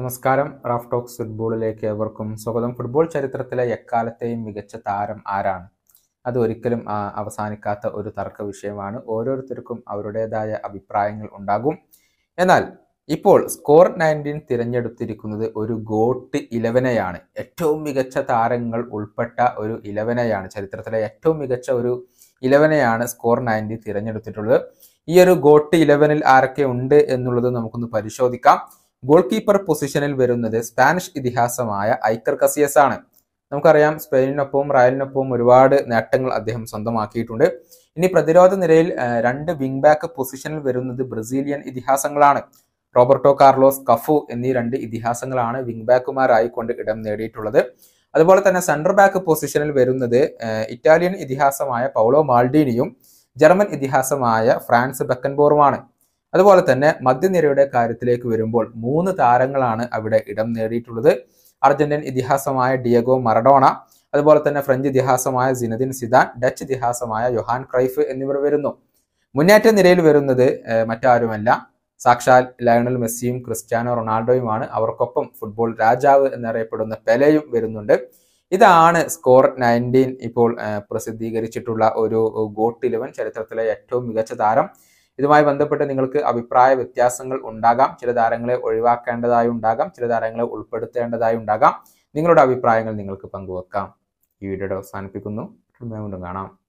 നമസ്കാരം Raf talks ഫുട്ബോളിലേക്ക് ഏവർക്കും സ്വാഗതം ഫുട്ബോൾ ചരിത്രത്തിലെ എക്കാലത്തെയും മികച്ച താരം ആരാണ് അത് ഒരിക്കലും അവസാനിക്കാത്ത ഒരു തർക്ക വിഷയമാണ് ഓരോരുത്തർക്കും അവരുടേതായ അഭിപ്രായങ്ങൾ ഉണ്ടാകും എന്നാൽ ഇപ്പോൾ സ്കോർ നയൻറ്റീൻ തിരഞ്ഞെടുത്തിരിക്കുന്നത് ഒരു ഗോട്ട് ഇലവനെയാണ് ഏറ്റവും മികച്ച താരങ്ങൾ ഉൾപ്പെട്ട ഒരു ഇലവനെയാണ് ചരിത്രത്തിലെ ഏറ്റവും മികച്ച ഒരു ഇലവനെയാണ് സ്കോർ നയൻറ്റീൻ തിരഞ്ഞെടുത്തിട്ടുള്ളത് ഈ ഒരു ഗോട്ട് ഇലവനിൽ ആരൊക്കെ ഉണ്ട് എന്നുള്ളത് നമുക്കൊന്ന് പരിശോധിക്കാം ഗോൾ കീപ്പർ പൊസിഷനിൽ വരുന്നത് സ്പാനിഷ് ഇതിഹാസമായ ഐക്കർ കസിയസ് ആണ് നമുക്കറിയാം സ്പെയിനിനൊപ്പവും റയലിനൊപ്പവും ഒരുപാട് നേട്ടങ്ങൾ അദ്ദേഹം സ്വന്തമാക്കിയിട്ടുണ്ട് ഇനി പ്രതിരോധ നിരയിൽ രണ്ട് വിംഗ് ബാക്ക് പൊസിഷനിൽ വരുന്നത് ബ്രസീലിയൻ ഇതിഹാസങ്ങളാണ് റോബർട്ടോ കാർലോസ് കഫു എന്നീ രണ്ട് ഇതിഹാസങ്ങളാണ് വിംഗ് ബാക്കുമാരായിക്കൊണ്ട് ഇടം നേടിയിട്ടുള്ളത് അതുപോലെ തന്നെ സെൻട്രൽ ബാക്ക് പൊസിഷനിൽ വരുന്നത് ഇറ്റാലിയൻ ഇതിഹാസമായ പൗളോ മാൾഡീനിയും ജർമ്മൻ ഇതിഹാസമായ ഫ്രാൻസ് ബെക്കൻബോറുമാണ് അതുപോലെ തന്നെ മധ്യനിരയുടെ കാര്യത്തിലേക്ക് വരുമ്പോൾ മൂന്ന് താരങ്ങളാണ് അവിടെ ഇടം നേടിയിട്ടുള്ളത് അർജന്റീൻ ഇതിഹാസമായ ഡിയഗോ മറഡോണ അതുപോലെ തന്നെ ഫ്രഞ്ച് ഇതിഹാസമായ സിനദിൻ സിദാൻ ഡച്ച് ഇതിഹാസമായ യൊഹാൻ ക്രൈഫ് എന്നിവർ വരുന്നു മുന്നേറ്റ നിരയിൽ വരുന്നത് മറ്റാരുമല്ല സാക്ഷാൽ ലയണൽ മെസ്സിയും ക്രിസ്ത്യാനോ റൊണാൾഡോയുമാണ് അവർക്കൊപ്പം ഫുട്ബോൾ രാജാവ് എന്നറിയപ്പെടുന്ന പെലയും വരുന്നുണ്ട് ഇതാണ് സ്കോർ നയൻറ്റീൻ ഇപ്പോൾ പ്രസിദ്ധീകരിച്ചിട്ടുള്ള ഒരു ഗോട്ട് ഇലവൻ ചരിത്രത്തിലെ ഏറ്റവും മികച്ച താരം ഇതുമായി ബന്ധപ്പെട്ട് നിങ്ങൾക്ക് അഭിപ്രായ വ്യത്യാസങ്ങൾ ഉണ്ടാകാം ചില താരങ്ങളെ ഒഴിവാക്കേണ്ടതായി ഉണ്ടാകാം ചില താരങ്ങളെ ഉൾപ്പെടുത്തേണ്ടതായി ഉണ്ടാകാം നിങ്ങളുടെ അഭിപ്രായങ്ങൾ നിങ്ങൾക്ക് പങ്കുവെക്കാം ഈ വീഡിയോയുടെ അവസാനിപ്പിക്കുന്നു കാണാം